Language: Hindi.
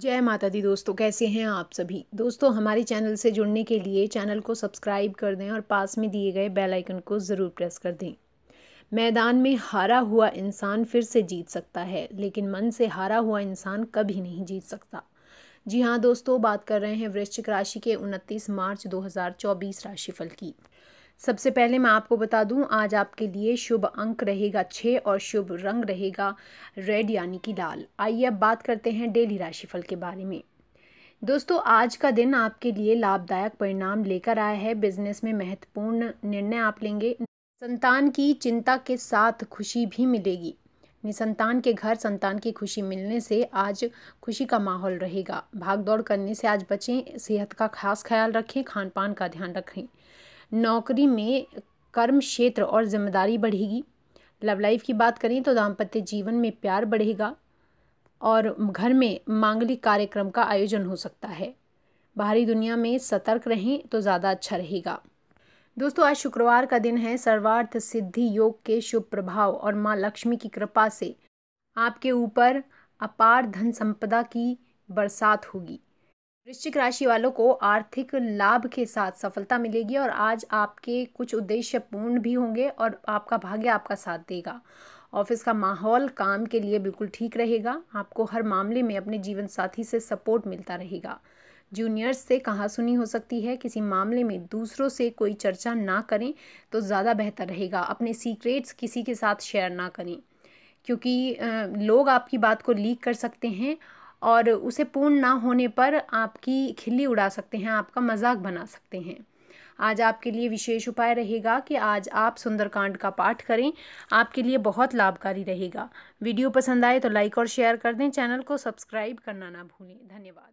जय माता दी दोस्तों कैसे हैं आप सभी दोस्तों हमारे चैनल से जुड़ने के लिए चैनल को सब्सक्राइब कर दें और पास में दिए गए बेल आइकन को ज़रूर प्रेस कर दें मैदान में हारा हुआ इंसान फिर से जीत सकता है लेकिन मन से हारा हुआ इंसान कभी नहीं जीत सकता जी हाँ दोस्तों बात कर रहे हैं वृश्चिक राशि के उनतीस मार्च दो राशिफल की सबसे पहले मैं आपको बता दूं आज आपके लिए शुभ अंक रहेगा छः और शुभ रंग रहेगा रेड यानी कि लाल आइए अब बात करते हैं डेली राशिफल के बारे में दोस्तों आज का दिन आपके लिए लाभदायक परिणाम लेकर आया है बिजनेस में महत्वपूर्ण निर्णय आप लेंगे संतान की चिंता के साथ खुशी भी मिलेगी निसंतान के घर संतान की खुशी मिलने से आज खुशी का माहौल रहेगा भाग दौड़ करने से आज बचें सेहत का खास ख्याल रखें खान पान का ध्यान रखें नौकरी में कर्म क्षेत्र और जिम्मेदारी बढ़ेगी लव लाइफ की बात करें तो दाम्पत्य जीवन में प्यार बढ़ेगा और घर में मांगलिक कार्यक्रम का आयोजन हो सकता है बाहरी दुनिया में सतर्क रहें तो ज़्यादा अच्छा रहेगा दोस्तों आज शुक्रवार का दिन है सर्वार्थ सिद्धि योग के शुभ प्रभाव और माँ लक्ष्मी की कृपा से आपके ऊपर अपार धन संपदा की बरसात होगी वृश्चिक राशि वालों को आर्थिक लाभ के साथ सफलता मिलेगी और आज आपके कुछ उद्देश्य पूर्ण भी होंगे और आपका भाग्य आपका साथ देगा ऑफिस का माहौल काम के लिए बिल्कुल ठीक रहेगा आपको हर मामले में अपने जीवन साथी से सपोर्ट मिलता रहेगा जूनियर्स से कहाँ सुनी हो सकती है किसी मामले में दूसरों से कोई चर्चा ना करें तो ज़्यादा बेहतर रहेगा अपने सीक्रेट्स किसी के साथ शेयर ना करें क्योंकि लोग आपकी बात को लीक कर सकते हैं और उसे पूर्ण ना होने पर आपकी खिल्ली उड़ा सकते हैं आपका मजाक बना सकते हैं आज आपके लिए विशेष उपाय रहेगा कि आज आप सुंदरकांड का पाठ करें आपके लिए बहुत लाभकारी रहेगा वीडियो पसंद आए तो लाइक और शेयर कर दें चैनल को सब्सक्राइब करना ना भूलें धन्यवाद